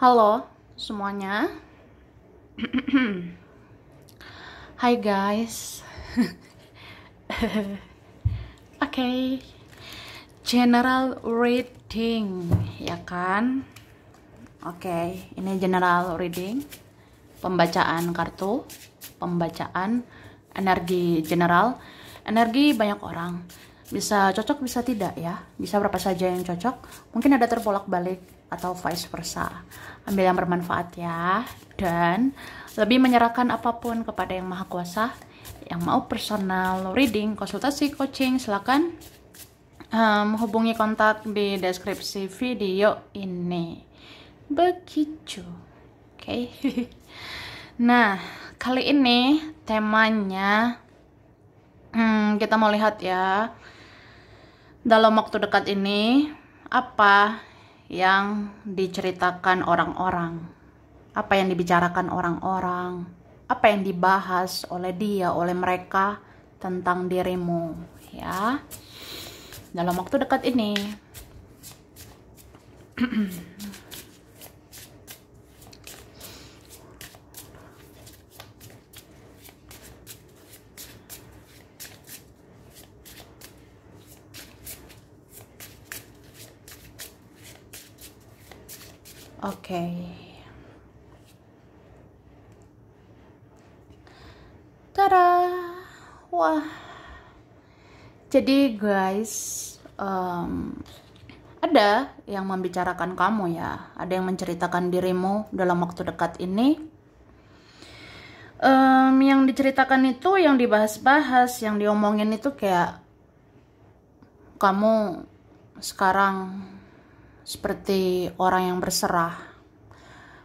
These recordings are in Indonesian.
Halo semuanya. Hai guys. Oke. okay. General reading ya kan? Oke, okay. ini general reading. Pembacaan kartu, pembacaan energi general. Energi banyak orang. Bisa cocok bisa tidak ya. Bisa berapa saja yang cocok. Mungkin ada terbolak-balik atau vice versa. Ambil yang bermanfaat ya, dan lebih menyerahkan apapun kepada Yang Maha Kuasa. Yang mau personal reading, konsultasi, coaching, silahkan um, hubungi kontak di deskripsi video ini. Begitu, oke. Okay. nah, kali ini temanya hmm, kita mau lihat ya dalam waktu dekat ini apa yang diceritakan orang-orang, apa yang dibicarakan orang-orang, apa yang dibahas oleh dia, oleh mereka tentang dirimu, ya. Dalam waktu dekat ini Oke. Okay. Tada. Wah. Jadi guys, um, ada yang membicarakan kamu ya. Ada yang menceritakan dirimu dalam waktu dekat ini. Um, yang diceritakan itu, yang dibahas-bahas, yang diomongin itu kayak kamu sekarang seperti orang yang berserah,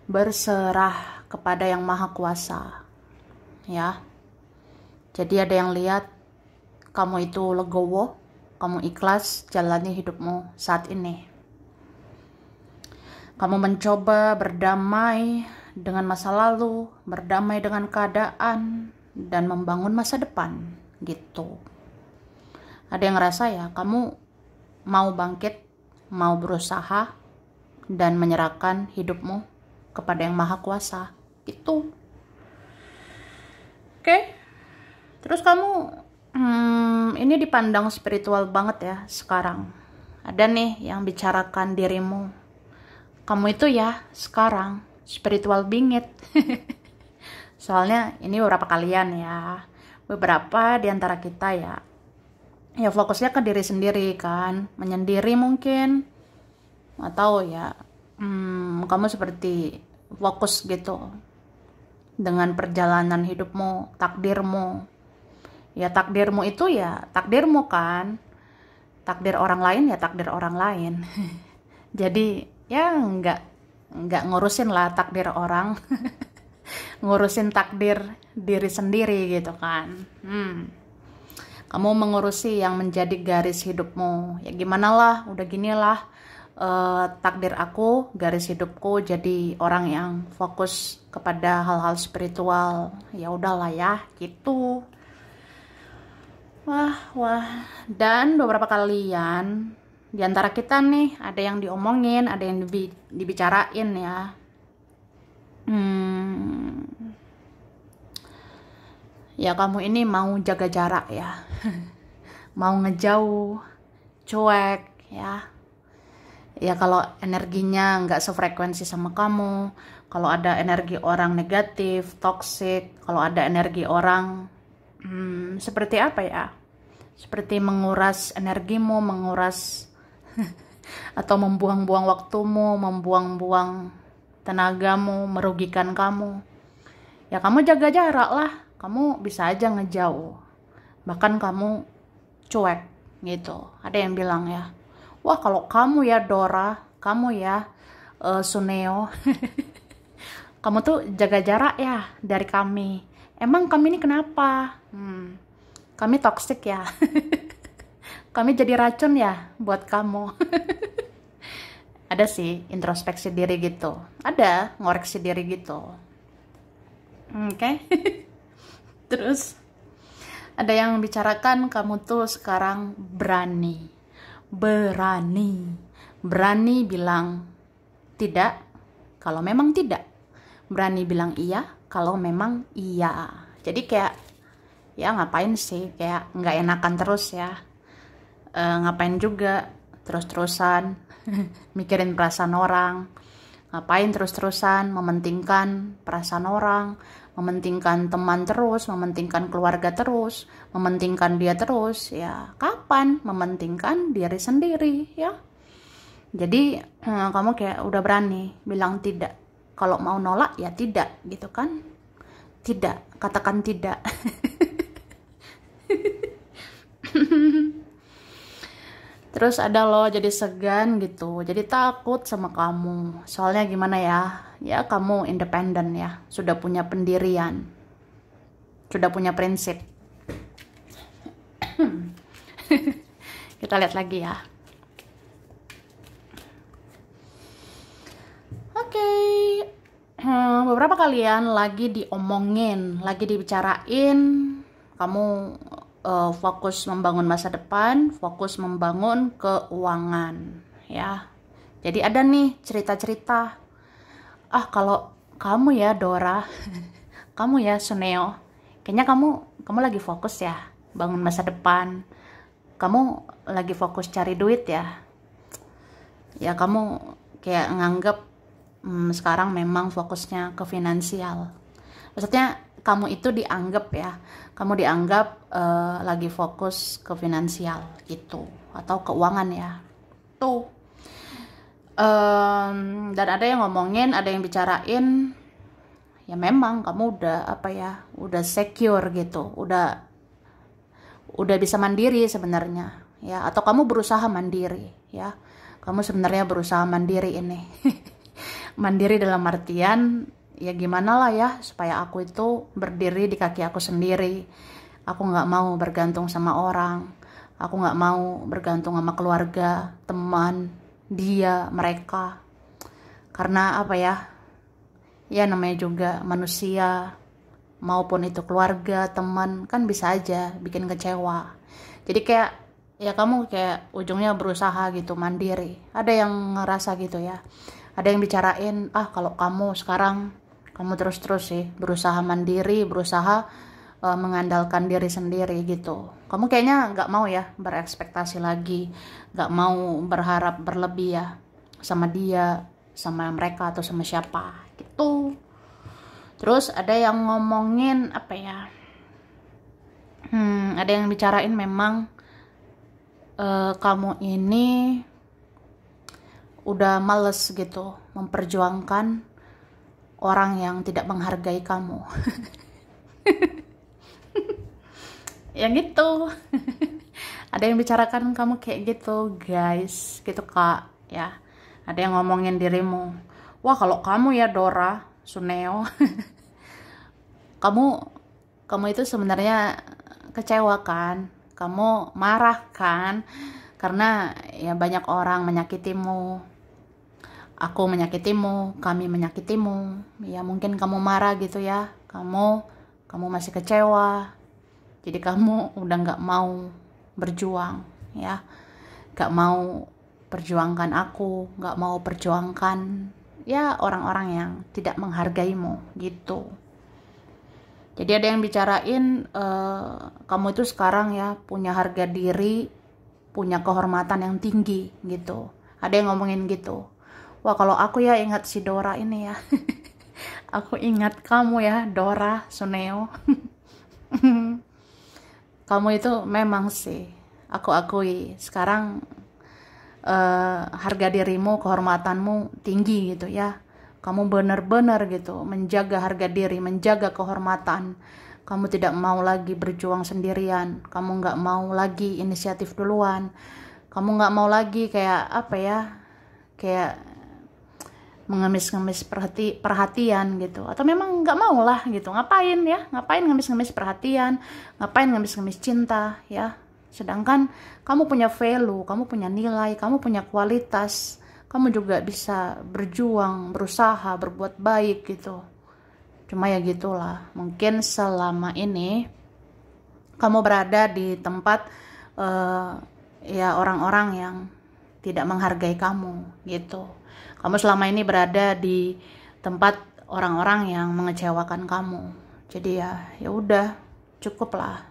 berserah kepada Yang Maha Kuasa. Ya, jadi ada yang lihat kamu itu legowo, kamu ikhlas jalani hidupmu saat ini. Kamu mencoba berdamai dengan masa lalu, berdamai dengan keadaan, dan membangun masa depan gitu. Ada yang ngerasa ya, kamu mau bangkit mau berusaha dan menyerahkan hidupmu kepada yang maha kuasa itu oke okay. terus kamu hmm, ini dipandang spiritual banget ya sekarang ada nih yang bicarakan dirimu kamu itu ya sekarang spiritual bingit soalnya ini beberapa kalian ya beberapa di antara kita ya ya fokusnya ke diri sendiri kan menyendiri mungkin atau ya hmm, kamu seperti fokus gitu dengan perjalanan hidupmu takdirmu ya takdirmu itu ya takdirmu kan takdir orang lain ya takdir orang lain jadi ya nggak nggak ngurusin lah takdir orang ngurusin takdir diri sendiri gitu kan hmm kamu mengurusi yang menjadi garis hidupmu ya gimana lah udah ginilah uh, takdir aku garis hidupku jadi orang yang fokus kepada hal-hal spiritual ya udahlah ya gitu wah wah dan beberapa kalian di antara kita nih ada yang diomongin ada yang dibicarain ya hmm ya kamu ini mau jaga jarak ya mau ngejauh cuek ya ya kalau energinya nggak sefrekuensi sama kamu kalau ada energi orang negatif toksik kalau ada energi orang hmm, seperti apa ya seperti menguras energimu menguras atau membuang-buang waktumu membuang-buang tenagamu merugikan kamu ya kamu jaga jarak lah kamu bisa aja ngejauh bahkan kamu cuek gitu ada yang bilang ya wah kalau kamu ya Dora kamu ya uh, Suneo kamu tuh jaga jarak ya dari kami emang kami ini kenapa hmm, kami toksik ya kami jadi racun ya buat kamu ada sih introspeksi diri gitu ada ngoreksi diri gitu hmm, oke okay? terus ada yang bicarakan kamu tuh sekarang berani berani berani bilang tidak kalau memang tidak berani bilang iya kalau memang iya jadi kayak ya ngapain sih kayak nggak enakan terus ya e, ngapain juga terus-terusan mikirin perasaan orang ngapain terus-terusan mementingkan perasaan orang mementingkan teman terus, mementingkan keluarga terus, mementingkan dia terus, ya kapan mementingkan diri sendiri, ya. Jadi hmm, kamu kayak udah berani bilang tidak. Kalau mau nolak ya tidak, gitu kan? Tidak, katakan tidak. Terus ada loh jadi segan gitu, jadi takut sama kamu. Soalnya gimana ya, ya kamu independen ya, sudah punya pendirian, sudah punya prinsip. Kita lihat lagi ya. Oke, okay. Hmm, beberapa kalian lagi diomongin, lagi dibicarain, kamu uh, fokus membangun masa depan, fokus membangun keuangan, ya. Jadi ada nih cerita-cerita ah kalau kamu ya Dora kamu ya Suneo kayaknya kamu kamu lagi fokus ya bangun masa depan kamu lagi fokus cari duit ya ya kamu kayak nganggep hmm, sekarang memang fokusnya ke finansial maksudnya kamu itu dianggap ya kamu dianggap uh, lagi fokus ke finansial gitu atau keuangan ya tuh um, dan ada yang ngomongin ada yang bicarain ya memang kamu udah apa ya udah secure gitu udah udah bisa mandiri sebenarnya ya atau kamu berusaha mandiri ya kamu sebenarnya berusaha mandiri ini mandiri dalam artian ya gimana lah ya supaya aku itu berdiri di kaki aku sendiri aku nggak mau bergantung sama orang aku nggak mau bergantung sama keluarga teman dia mereka karena apa ya ya namanya juga manusia maupun itu keluarga teman kan bisa aja bikin kecewa jadi kayak ya kamu kayak ujungnya berusaha gitu mandiri ada yang ngerasa gitu ya ada yang bicarain ah kalau kamu sekarang kamu terus-terus sih berusaha mandiri berusaha uh, mengandalkan diri sendiri gitu kamu kayaknya nggak mau ya berekspektasi lagi nggak mau berharap berlebih ya sama dia sama mereka atau sama siapa gitu terus ada yang ngomongin apa ya hmm, ada yang bicarain memang uh, kamu ini udah males gitu memperjuangkan orang yang tidak menghargai kamu yang gitu ada yang bicarakan kamu kayak gitu guys gitu kak ya ada yang ngomongin dirimu wah kalau kamu ya Dora Suneo kamu kamu itu sebenarnya kecewa kan kamu marah kan karena ya banyak orang menyakitimu aku menyakitimu kami menyakitimu ya mungkin kamu marah gitu ya kamu kamu masih kecewa jadi kamu udah nggak mau berjuang ya nggak mau perjuangkan aku nggak mau perjuangkan ya orang-orang yang tidak menghargaimu gitu jadi ada yang bicarain uh, kamu itu sekarang ya punya harga diri punya kehormatan yang tinggi gitu ada yang ngomongin gitu wah kalau aku ya ingat si Dora ini ya aku ingat kamu ya Dora Suneo kamu itu memang sih aku akui sekarang uh, harga dirimu kehormatanmu tinggi gitu ya kamu benar-benar gitu menjaga harga diri menjaga kehormatan kamu tidak mau lagi berjuang sendirian kamu nggak mau lagi inisiatif duluan kamu nggak mau lagi kayak apa ya kayak mengemis-ngemis perhati perhatian gitu atau memang nggak mau lah gitu ngapain ya ngapain ngemis-ngemis perhatian ngapain ngemis-ngemis cinta ya sedangkan kamu punya value kamu punya nilai kamu punya kualitas kamu juga bisa berjuang berusaha berbuat baik gitu cuma ya gitulah mungkin selama ini kamu berada di tempat uh, ya orang-orang yang tidak menghargai kamu gitu kamu selama ini berada di tempat orang-orang yang mengecewakan kamu. Jadi ya, ya udah, cukuplah.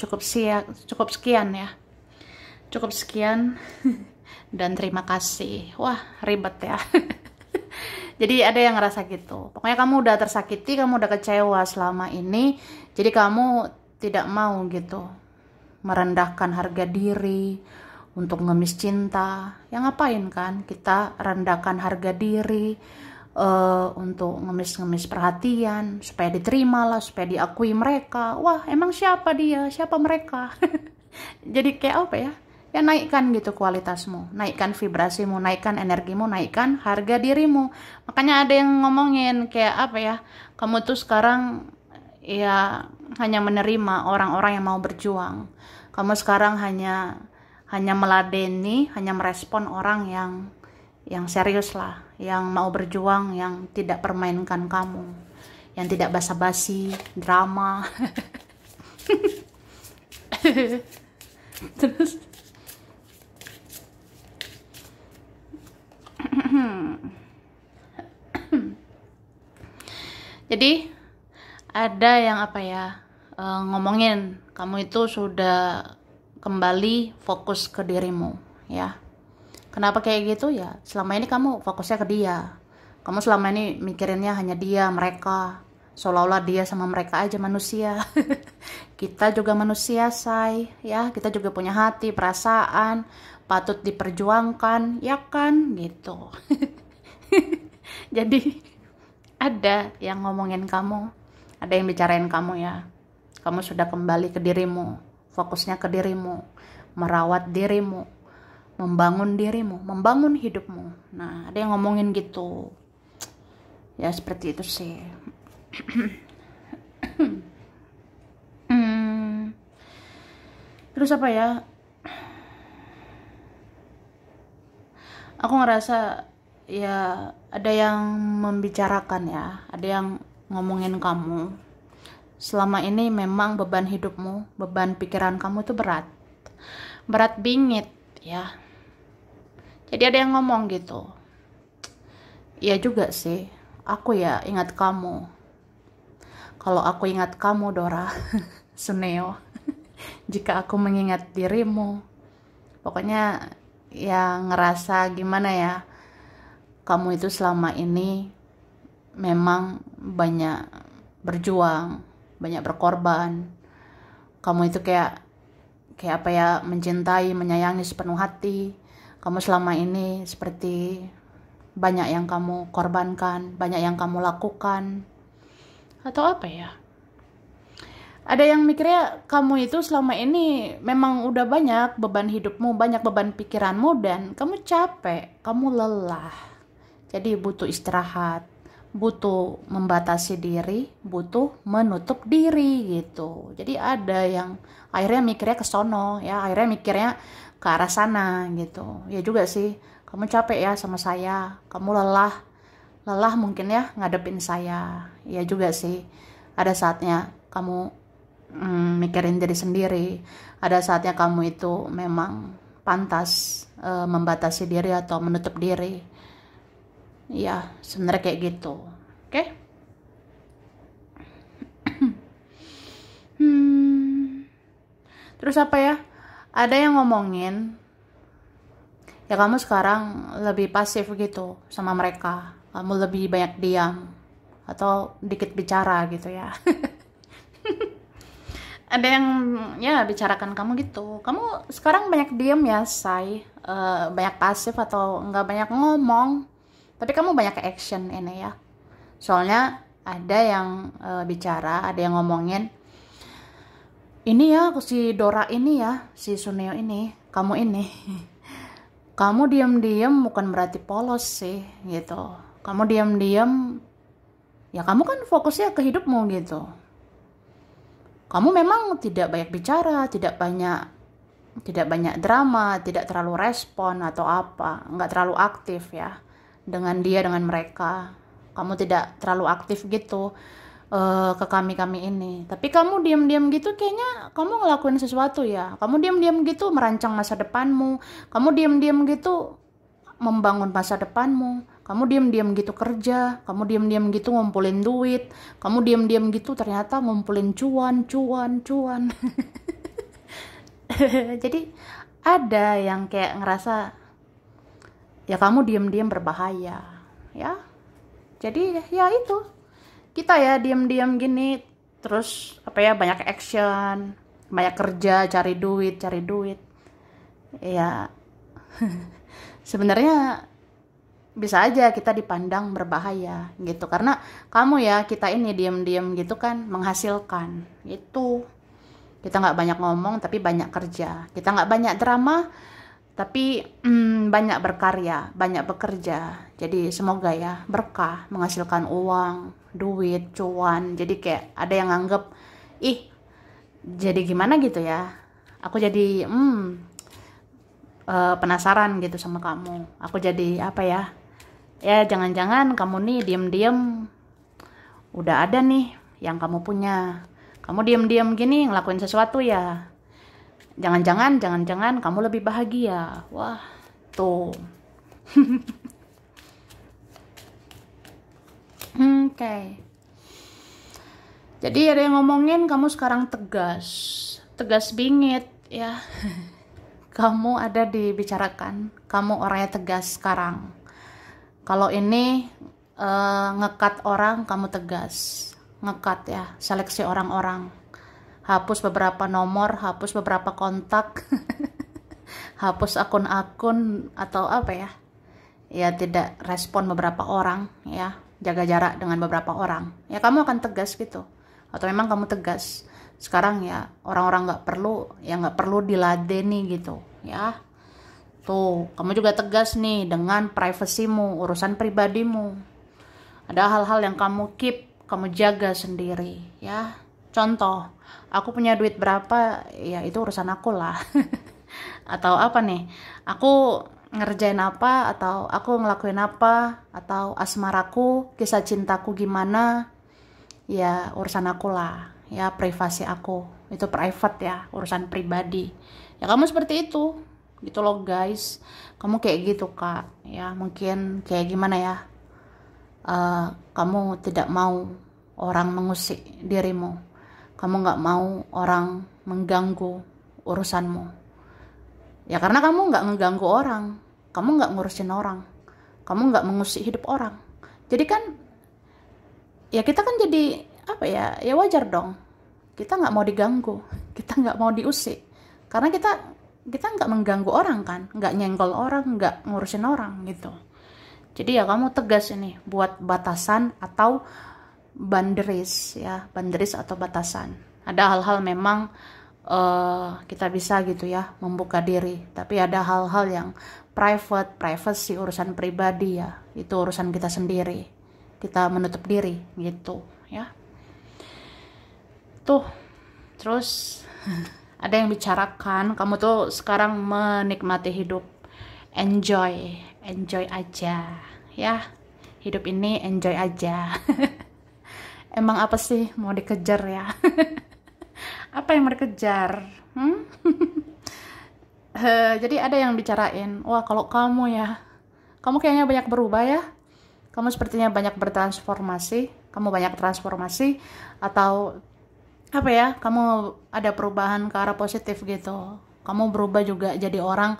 Cukup siap, cukup sekian ya. Cukup sekian dan terima kasih. Wah, ribet ya. jadi ada yang ngerasa gitu. Pokoknya kamu udah tersakiti, kamu udah kecewa selama ini. Jadi kamu tidak mau gitu merendahkan harga diri, untuk ngemis cinta yang ngapain kan kita rendahkan harga diri uh, untuk ngemis-ngemis perhatian supaya diterima lah supaya diakui mereka wah emang siapa dia siapa mereka jadi kayak apa ya ya naikkan gitu kualitasmu naikkan vibrasimu naikkan energimu naikkan harga dirimu makanya ada yang ngomongin kayak apa ya kamu tuh sekarang ya hanya menerima orang-orang yang mau berjuang kamu sekarang hanya hanya meladeni hanya merespon orang yang yang serius lah yang mau berjuang yang tidak permainkan kamu yang tidak basa-basi drama terus jadi ada yang apa ya eh, ngomongin kamu itu sudah kembali fokus ke dirimu ya kenapa kayak gitu ya selama ini kamu fokusnya ke dia kamu selama ini mikirinnya hanya dia mereka seolah-olah dia sama mereka aja manusia kita juga manusia say ya kita juga punya hati perasaan patut diperjuangkan ya kan gitu jadi ada yang ngomongin kamu ada yang bicarain kamu ya kamu sudah kembali ke dirimu Fokusnya ke dirimu, merawat dirimu, membangun dirimu, membangun hidupmu. Nah, ada yang ngomongin gitu. Ya, seperti itu sih. Hmm. Terus apa ya? Aku ngerasa ya ada yang membicarakan ya, ada yang ngomongin kamu selama ini memang beban hidupmu, beban pikiran kamu itu berat. Berat bingit, ya. Jadi ada yang ngomong gitu. Iya juga sih. Aku ya ingat kamu. Kalau aku ingat kamu, Dora. Suneo. Jika aku mengingat dirimu. Pokoknya ya ngerasa gimana ya. Kamu itu selama ini memang banyak berjuang banyak berkorban kamu itu kayak kayak apa ya mencintai menyayangi sepenuh hati kamu selama ini seperti banyak yang kamu korbankan banyak yang kamu lakukan atau apa ya ada yang mikirnya kamu itu selama ini memang udah banyak beban hidupmu, banyak beban pikiranmu dan kamu capek, kamu lelah. Jadi butuh istirahat butuh membatasi diri, butuh menutup diri gitu. Jadi ada yang akhirnya mikirnya ke sono ya, akhirnya mikirnya ke arah sana gitu. Ya juga sih, kamu capek ya sama saya, kamu lelah. Lelah mungkin ya ngadepin saya. Ya juga sih. Ada saatnya kamu mm, mikirin diri sendiri. Ada saatnya kamu itu memang pantas e, membatasi diri atau menutup diri ya sebenarnya kayak gitu oke okay? hmm. terus apa ya ada yang ngomongin ya kamu sekarang lebih pasif gitu sama mereka kamu lebih banyak diam atau dikit bicara gitu ya ada yang ya bicarakan kamu gitu kamu sekarang banyak diam ya say uh, eh, banyak pasif atau nggak banyak ngomong tapi kamu banyak action ini ya soalnya ada yang uh, bicara ada yang ngomongin ini ya si Dora ini ya si Suneo ini kamu ini kamu diam-diam bukan berarti polos sih gitu kamu diam-diam ya kamu kan fokusnya ke hidupmu gitu kamu memang tidak banyak bicara tidak banyak tidak banyak drama tidak terlalu respon atau apa nggak terlalu aktif ya dengan dia dengan mereka kamu tidak terlalu aktif gitu uh, ke kami kami ini tapi kamu diam diam gitu kayaknya kamu ngelakuin sesuatu ya kamu diam diam gitu merancang masa depanmu kamu diam diam gitu membangun masa depanmu kamu diam diam gitu kerja kamu diam diam gitu ngumpulin duit kamu diam diam gitu ternyata ngumpulin cuan cuan cuan jadi ada yang kayak ngerasa ya kamu diam-diam berbahaya ya jadi ya itu kita ya diam-diam gini terus apa ya banyak action banyak kerja cari duit cari duit ya sebenarnya bisa aja kita dipandang berbahaya gitu karena kamu ya kita ini diam-diam gitu kan menghasilkan itu kita nggak banyak ngomong tapi banyak kerja kita nggak banyak drama tapi hmm, banyak berkarya, banyak bekerja. Jadi semoga ya berkah, menghasilkan uang, duit, cuan. Jadi kayak ada yang anggap ih jadi gimana gitu ya. Aku jadi hmm, uh, penasaran gitu sama kamu. Aku jadi apa ya? Ya jangan-jangan kamu nih diem-diem udah ada nih yang kamu punya. Kamu diem-diem gini ngelakuin sesuatu ya jangan-jangan jangan-jangan kamu lebih bahagia wah tuh Oke. Okay. Jadi ada yang ngomongin kamu sekarang tegas, tegas bingit ya. Kamu ada dibicarakan, kamu orangnya tegas sekarang. Kalau ini uh, ngekat orang kamu tegas, ngekat ya, seleksi orang-orang hapus beberapa nomor, hapus beberapa kontak, hapus akun-akun atau apa ya? Ya tidak respon beberapa orang ya, jaga jarak dengan beberapa orang. Ya kamu akan tegas gitu. Atau memang kamu tegas. Sekarang ya orang-orang nggak perlu ya nggak perlu diladeni gitu ya. Tuh, kamu juga tegas nih dengan privasimu, urusan pribadimu. Ada hal-hal yang kamu keep, kamu jaga sendiri ya contoh aku punya duit berapa ya itu urusan aku lah atau apa nih aku ngerjain apa atau aku ngelakuin apa atau asmaraku kisah cintaku gimana ya urusan aku lah ya privasi aku itu private ya urusan pribadi ya kamu seperti itu gitu loh guys kamu kayak gitu kak ya mungkin kayak gimana ya uh, kamu tidak mau orang mengusik dirimu kamu nggak mau orang mengganggu urusanmu ya karena kamu nggak mengganggu orang kamu nggak ngurusin orang kamu nggak mengusik hidup orang jadi kan ya kita kan jadi apa ya ya wajar dong kita nggak mau diganggu kita nggak mau diusik karena kita kita nggak mengganggu orang kan nggak nyenggol orang nggak ngurusin orang gitu jadi ya kamu tegas ini buat batasan atau boundaries ya boundaries atau batasan ada hal-hal memang uh, kita bisa gitu ya membuka diri tapi ada hal-hal yang private privacy urusan pribadi ya itu urusan kita sendiri kita menutup diri gitu ya tuh terus ada yang bicarakan kamu tuh sekarang menikmati hidup enjoy enjoy aja ya hidup ini enjoy aja emang apa sih mau dikejar ya apa yang mau dikejar hmm? jadi ada yang bicarain wah kalau kamu ya kamu kayaknya banyak berubah ya kamu sepertinya banyak bertransformasi kamu banyak transformasi atau apa ya kamu ada perubahan ke arah positif gitu kamu berubah juga jadi orang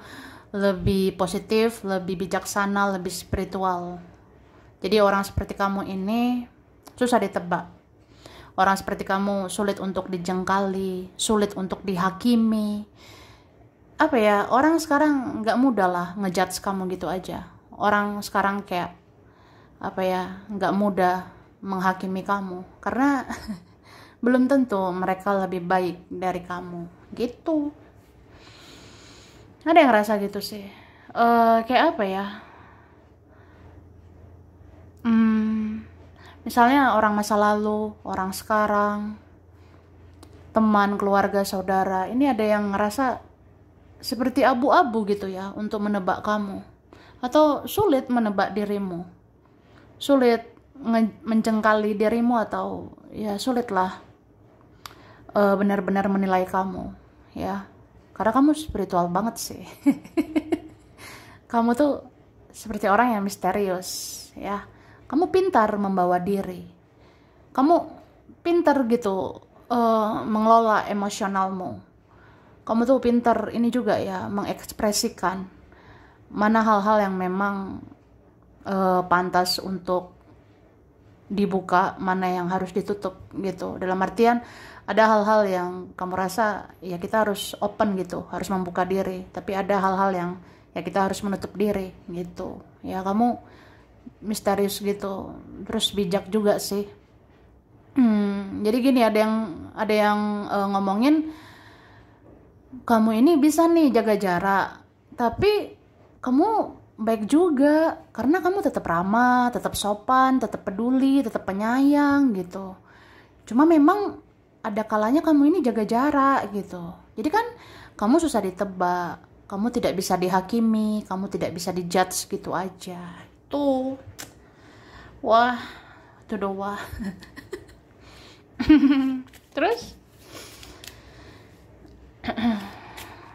lebih positif lebih bijaksana lebih spiritual jadi orang seperti kamu ini susah ditebak. Orang seperti kamu sulit untuk dijengkali, sulit untuk dihakimi. Apa ya, orang sekarang nggak mudah lah ngejudge kamu gitu aja. Orang sekarang kayak, apa ya, nggak mudah menghakimi kamu. Karena belum tentu mereka lebih baik dari kamu gitu ada yang ngerasa gitu sih uh, kayak apa ya hmm, Misalnya orang masa lalu, orang sekarang, teman, keluarga, saudara. Ini ada yang ngerasa seperti abu-abu gitu ya untuk menebak kamu. Atau sulit menebak dirimu. Sulit mencengkali dirimu atau ya sulitlah uh, benar-benar menilai kamu ya. Karena kamu spiritual banget sih. kamu tuh seperti orang yang misterius ya kamu pintar membawa diri kamu pintar gitu uh, mengelola emosionalmu kamu tuh pintar ini juga ya mengekspresikan mana hal-hal yang memang uh, pantas untuk dibuka mana yang harus ditutup gitu dalam artian ada hal-hal yang kamu rasa ya kita harus open gitu harus membuka diri tapi ada hal-hal yang ya kita harus menutup diri gitu ya kamu misterius gitu terus bijak juga sih hmm, jadi gini ada yang ada yang uh, ngomongin kamu ini bisa nih jaga jarak tapi kamu baik juga karena kamu tetap ramah tetap sopan tetap peduli tetap penyayang gitu cuma memang ada kalanya kamu ini jaga jarak gitu jadi kan kamu susah ditebak kamu tidak bisa dihakimi kamu tidak bisa dijudge gitu aja tuh wah itu doa terus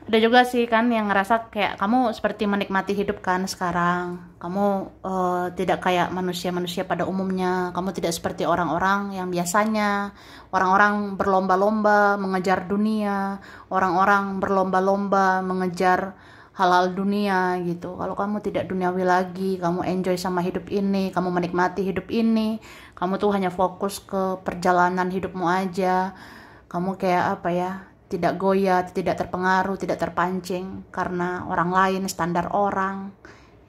ada juga sih kan yang ngerasa kayak kamu seperti menikmati hidup kan sekarang kamu uh, tidak kayak manusia-manusia pada umumnya kamu tidak seperti orang-orang yang biasanya orang-orang berlomba-lomba mengejar dunia orang-orang berlomba-lomba mengejar halal dunia gitu. Kalau kamu tidak duniawi lagi, kamu enjoy sama hidup ini, kamu menikmati hidup ini, kamu tuh hanya fokus ke perjalanan hidupmu aja. Kamu kayak apa ya? Tidak goyah, tidak terpengaruh, tidak terpancing karena orang lain, standar orang.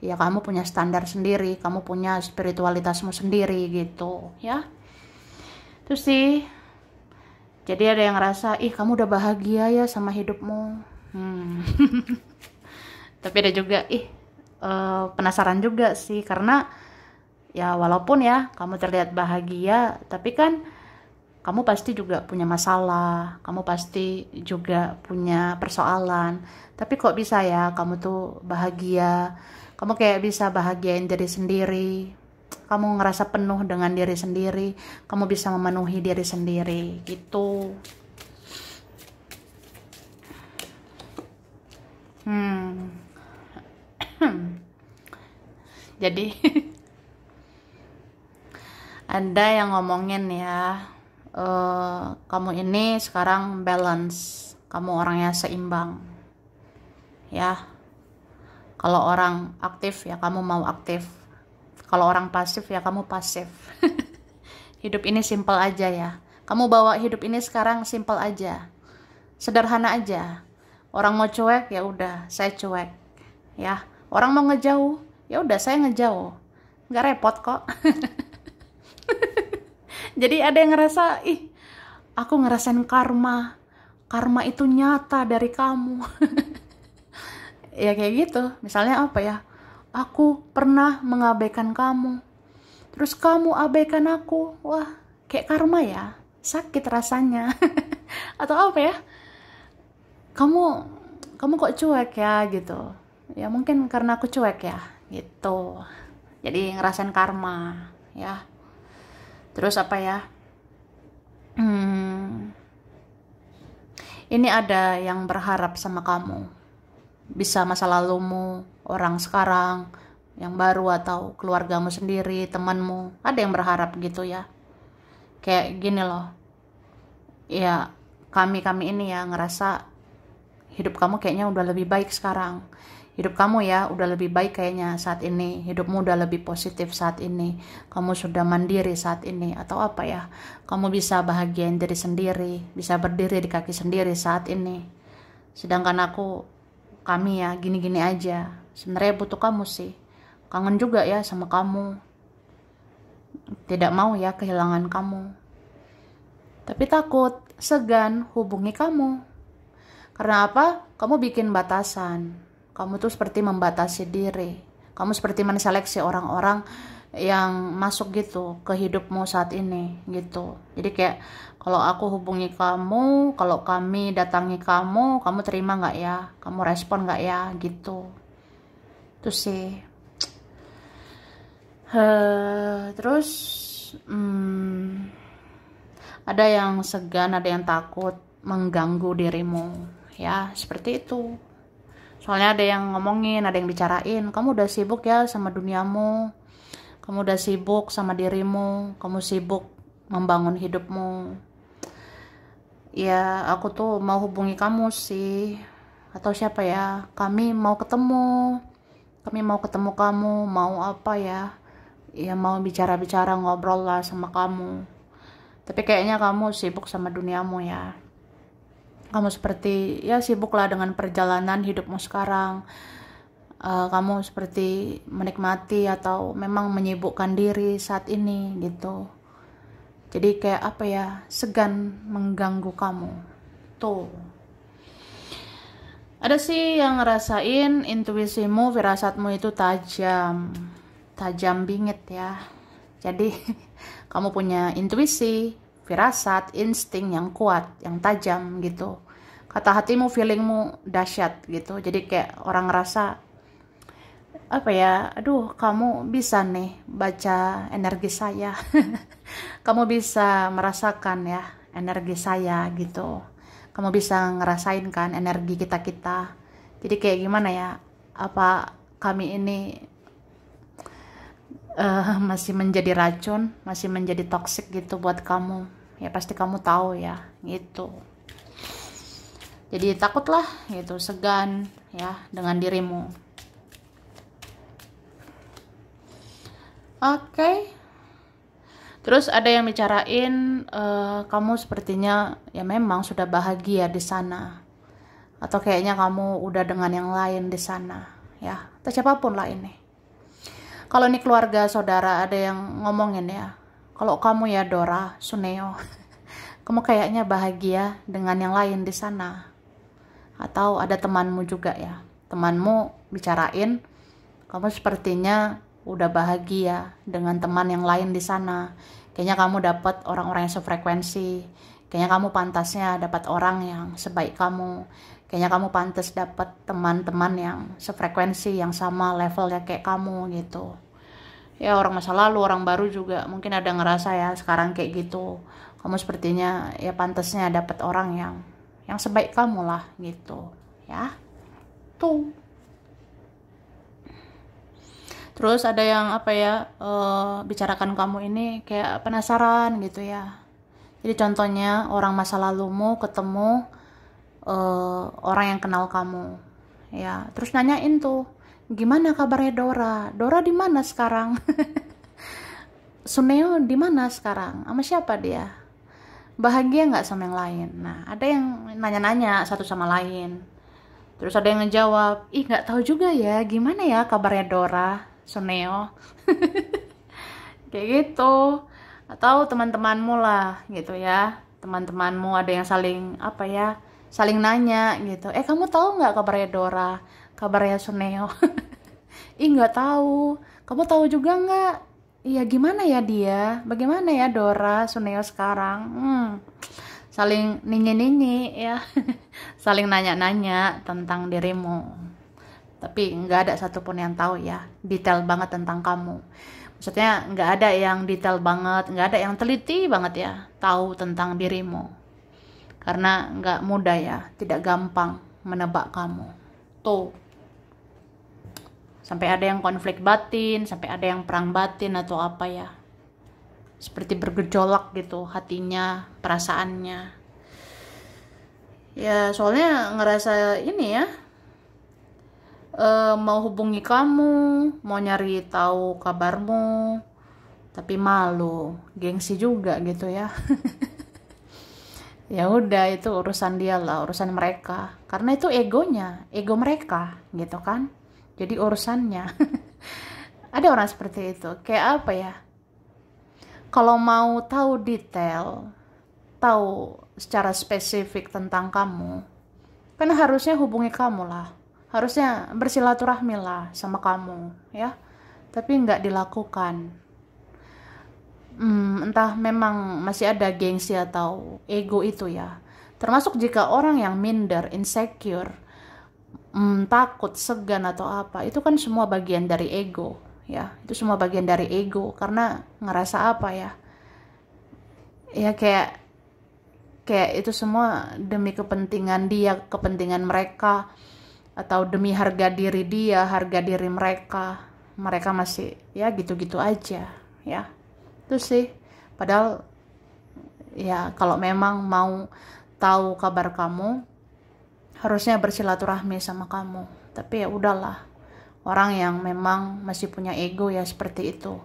Ya kamu punya standar sendiri, kamu punya spiritualitasmu sendiri gitu, ya. Itu sih. Jadi ada yang ngerasa, "Ih, kamu udah bahagia ya sama hidupmu." Hmm. tapi ada juga ih uh, penasaran juga sih karena ya walaupun ya kamu terlihat bahagia tapi kan kamu pasti juga punya masalah, kamu pasti juga punya persoalan. Tapi kok bisa ya kamu tuh bahagia? Kamu kayak bisa bahagiain diri sendiri. Kamu ngerasa penuh dengan diri sendiri, kamu bisa memenuhi diri sendiri gitu. Hmm. Hmm. Jadi ada yang ngomongin ya, uh, kamu ini sekarang balance, kamu orangnya seimbang. Ya. Kalau orang aktif ya kamu mau aktif. Kalau orang pasif ya kamu pasif. hidup ini simple aja ya. Kamu bawa hidup ini sekarang simple aja. Sederhana aja. Orang mau cuek ya udah, saya cuek. Ya orang mau ngejauh ya udah saya ngejauh nggak repot kok jadi ada yang ngerasa ih aku ngerasain karma karma itu nyata dari kamu ya kayak gitu misalnya apa ya aku pernah mengabaikan kamu terus kamu abaikan aku wah kayak karma ya sakit rasanya atau apa ya kamu kamu kok cuek ya gitu ya mungkin karena aku cuek ya gitu jadi ngerasain karma ya terus apa ya hmm, ini ada yang berharap sama kamu bisa masa lalumu orang sekarang yang baru atau keluargamu sendiri temanmu ada yang berharap gitu ya kayak gini loh ya kami kami ini ya ngerasa hidup kamu kayaknya udah lebih baik sekarang hidup kamu ya udah lebih baik kayaknya saat ini hidupmu udah lebih positif saat ini kamu sudah mandiri saat ini atau apa ya kamu bisa bahagiain diri sendiri bisa berdiri di kaki sendiri saat ini sedangkan aku kami ya gini-gini aja sebenarnya butuh kamu sih kangen juga ya sama kamu tidak mau ya kehilangan kamu tapi takut segan hubungi kamu karena apa kamu bikin batasan kamu tuh seperti membatasi diri kamu seperti menseleksi orang-orang yang masuk gitu ke hidupmu saat ini gitu jadi kayak kalau aku hubungi kamu kalau kami datangi kamu kamu terima nggak ya kamu respon nggak ya gitu itu sih uh, terus hmm, ada yang segan ada yang takut mengganggu dirimu ya seperti itu soalnya ada yang ngomongin ada yang bicarain kamu udah sibuk ya sama duniamu kamu udah sibuk sama dirimu kamu sibuk membangun hidupmu ya aku tuh mau hubungi kamu sih atau siapa ya kami mau ketemu kami mau ketemu kamu mau apa ya ya mau bicara-bicara ngobrol lah sama kamu tapi kayaknya kamu sibuk sama duniamu ya kamu seperti ya sibuklah dengan perjalanan hidupmu sekarang uh, kamu seperti menikmati atau memang menyibukkan diri saat ini gitu jadi kayak apa ya segan mengganggu kamu tuh ada sih yang ngerasain intuisimu firasatmu itu tajam tajam bingit ya jadi kamu punya intuisi firasat, insting yang kuat, yang tajam gitu. Kata hatimu, feelingmu dahsyat gitu. Jadi kayak orang ngerasa apa ya, aduh kamu bisa nih baca energi saya. kamu bisa merasakan ya energi saya gitu. Kamu bisa ngerasain kan energi kita-kita. Jadi kayak gimana ya? Apa kami ini uh, masih menjadi racun, masih menjadi toksik gitu buat kamu ya pasti kamu tahu ya gitu jadi takutlah gitu segan ya dengan dirimu oke okay. terus ada yang bicarain uh, kamu sepertinya ya memang sudah bahagia di sana atau kayaknya kamu udah dengan yang lain di sana ya atau siapapun lah ini kalau ini keluarga saudara ada yang ngomongin ya kalau kamu ya Dora, Suneo, kamu kayaknya bahagia dengan yang lain di sana. Atau ada temanmu juga ya. Temanmu bicarain, kamu sepertinya udah bahagia dengan teman yang lain di sana. Kayaknya kamu dapat orang-orang yang sefrekuensi. Kayaknya kamu pantasnya dapat orang yang sebaik kamu. Kayaknya kamu pantas dapat teman-teman yang sefrekuensi, yang sama levelnya kayak kamu gitu ya orang masa lalu orang baru juga mungkin ada ngerasa ya sekarang kayak gitu kamu sepertinya ya pantasnya dapat orang yang yang sebaik kamu lah gitu ya tuh terus ada yang apa ya e, bicarakan kamu ini kayak penasaran gitu ya jadi contohnya orang masa lalumu ketemu e, orang yang kenal kamu ya terus nanyain tuh gimana kabarnya Dora? Dora di mana sekarang? Suneo di mana sekarang? Sama siapa dia? Bahagia nggak sama yang lain? Nah, ada yang nanya-nanya satu sama lain. Terus ada yang ngejawab, ih nggak tahu juga ya, gimana ya kabarnya Dora, Suneo? Kayak gitu. Atau teman-temanmu lah, gitu ya. Teman-temanmu ada yang saling apa ya? Saling nanya gitu. Eh, kamu tahu nggak kabarnya Dora? kabarnya Suneo ih nggak tahu kamu tahu juga nggak Iya gimana ya dia bagaimana ya Dora Suneo sekarang hmm saling ninyi-ninyi ya saling nanya-nanya tentang dirimu tapi nggak ada satupun yang tahu ya detail banget tentang kamu maksudnya nggak ada yang detail banget nggak ada yang teliti banget ya tahu tentang dirimu karena nggak mudah ya tidak gampang menebak kamu tuh sampai ada yang konflik batin sampai ada yang perang batin atau apa ya seperti bergejolak gitu hatinya perasaannya ya soalnya ngerasa ini ya e, mau hubungi kamu mau nyari tahu kabarmu tapi malu gengsi juga gitu ya ya udah itu urusan dia lah urusan mereka karena itu egonya ego mereka gitu kan jadi urusannya ada orang seperti itu kayak apa ya kalau mau tahu detail tahu secara spesifik tentang kamu kan harusnya hubungi kamu lah harusnya bersilaturahmi lah sama kamu ya tapi nggak dilakukan hmm, entah memang masih ada gengsi atau ego itu ya termasuk jika orang yang minder insecure hmm, takut, segan atau apa, itu kan semua bagian dari ego, ya. Itu semua bagian dari ego karena ngerasa apa ya? Ya kayak kayak itu semua demi kepentingan dia, kepentingan mereka atau demi harga diri dia, harga diri mereka. Mereka masih ya gitu-gitu aja, ya. Itu sih. Padahal ya kalau memang mau tahu kabar kamu, harusnya bersilaturahmi sama kamu tapi ya udahlah orang yang memang masih punya ego ya seperti itu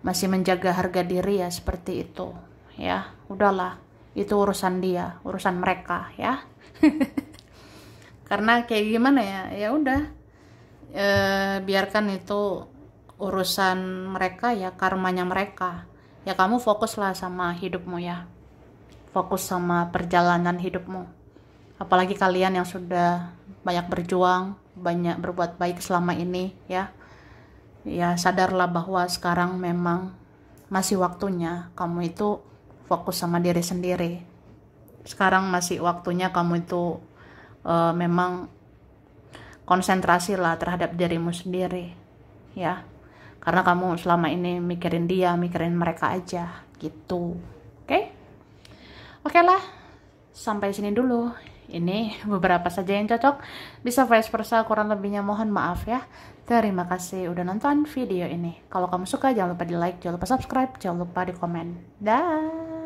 masih menjaga harga diri ya seperti itu ya udahlah itu urusan dia urusan mereka ya karena kayak gimana ya ya udah e, biarkan itu urusan mereka ya karmanya mereka ya kamu fokuslah sama hidupmu ya fokus sama perjalanan hidupmu apalagi kalian yang sudah banyak berjuang banyak berbuat baik selama ini ya ya sadarlah bahwa sekarang memang masih waktunya kamu itu fokus sama diri sendiri sekarang masih waktunya kamu itu uh, memang konsentrasilah terhadap dirimu sendiri ya karena kamu selama ini mikirin dia mikirin mereka aja gitu oke okay? oke okay lah sampai sini dulu ini beberapa saja yang cocok. Bisa vice versa, kurang lebihnya mohon maaf ya. Terima kasih udah nonton video ini. Kalau kamu suka jangan lupa di like, jangan lupa subscribe, jangan lupa di komen. Dah.